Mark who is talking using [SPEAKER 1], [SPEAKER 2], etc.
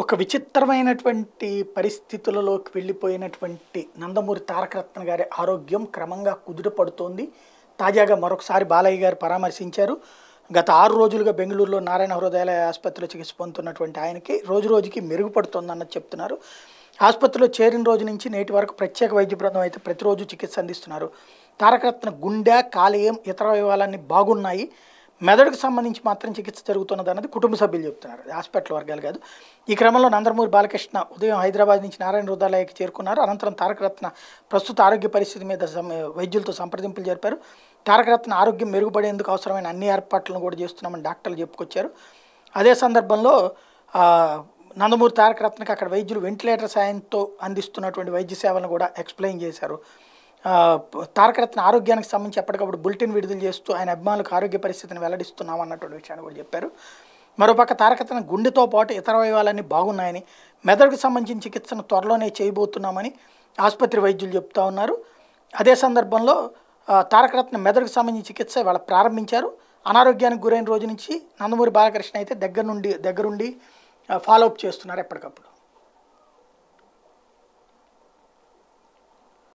[SPEAKER 1] ఒక విచిత్రమైనటువంటి పరిస్థితులలోకి వెళ్ళిపోయినటువంటి నందమూరి తారకరత్న గారి ఆరోగ్యం క్రమంగా కుదుటపడుతోంది తాజాగా మరొకసారి బాలయ్య గారు పరామర్శించారు గత ఆరు రోజులుగా బెంగళూరులో నారాయణ హృదయాలయ ఆసుపత్రిలో చికిత్స పొందుతున్నటువంటి ఆయనకి రోజు రోజుకి మెరుగుపడుతోందన్నది చెప్తున్నారు ఆసుపత్రిలో చేరిన రోజు నుంచి నేటి వరకు ప్రత్యేక వైద్య బృందం అయితే ప్రతిరోజు చికిత్స అందిస్తున్నారు తారకరత్న గుండె కాలేయం ఇతర అవయవాలన్నీ బాగున్నాయి మెదడుకు సంబంధించి మాత్రం చికిత్స జరుగుతున్నది అన్నది కుటుంబ సభ్యులు చెప్తున్నారు హాస్పిటల్ వర్గాలు కాదు ఈ క్రమంలో నందమూరి బాలకృష్ణ ఉదయం హైదరాబాద్ నుంచి నారాయణ హృదయాలయకి చేరుకున్నారు అనంతరం తారకరత్న ప్రస్తుత ఆరోగ్య పరిస్థితి మీద వైద్యులతో సంప్రదింపులు జరిపారు తారకరత్న ఆరోగ్యం మెరుగుపడేందుకు అవసరమైన అన్ని ఏర్పాట్లను కూడా చేస్తున్నామని డాక్టర్లు చెప్పుకొచ్చారు అదే సందర్భంలో నందమూరి తారకరత్నకి అక్కడ వైద్యులు వెంటిలేటర్ సాయంతో అందిస్తున్నటువంటి వైద్య సేవలను కూడా ఎక్స్ప్లెయిన్ చేశారు తారకరత్న ఆరోగ్యానికి సంబంధించి ఎప్పటికప్పుడు బులెటిన్ విడుదల చేస్తూ ఆయన అభిమానులకు ఆరోగ్య పరిస్థితిని వెల్లడిస్తున్నాం అన్నటువంటి విషయాన్ని కూడా చెప్పారు మరోపక్క తారకరత్న గుండెతో పాటు ఇతర అవయవాలన్నీ బాగున్నాయని మెదడుకు సంబంధించిన చికిత్సను త్వరలోనే చేయబోతున్నామని ఆసుపత్రి వైద్యులు చెప్తా ఉన్నారు అదే సందర్భంలో తారకరత్న మెదడుకు సంబంధించిన చికిత్స వాళ్ళు ప్రారంభించారు అనారోగ్యానికి గురైన రోజు నుంచి నందమూరి బాలకృష్ణ అయితే దగ్గర నుండి దగ్గరుండి ఫాలోఅప్ చేస్తున్నారు ఎప్పటికప్పుడు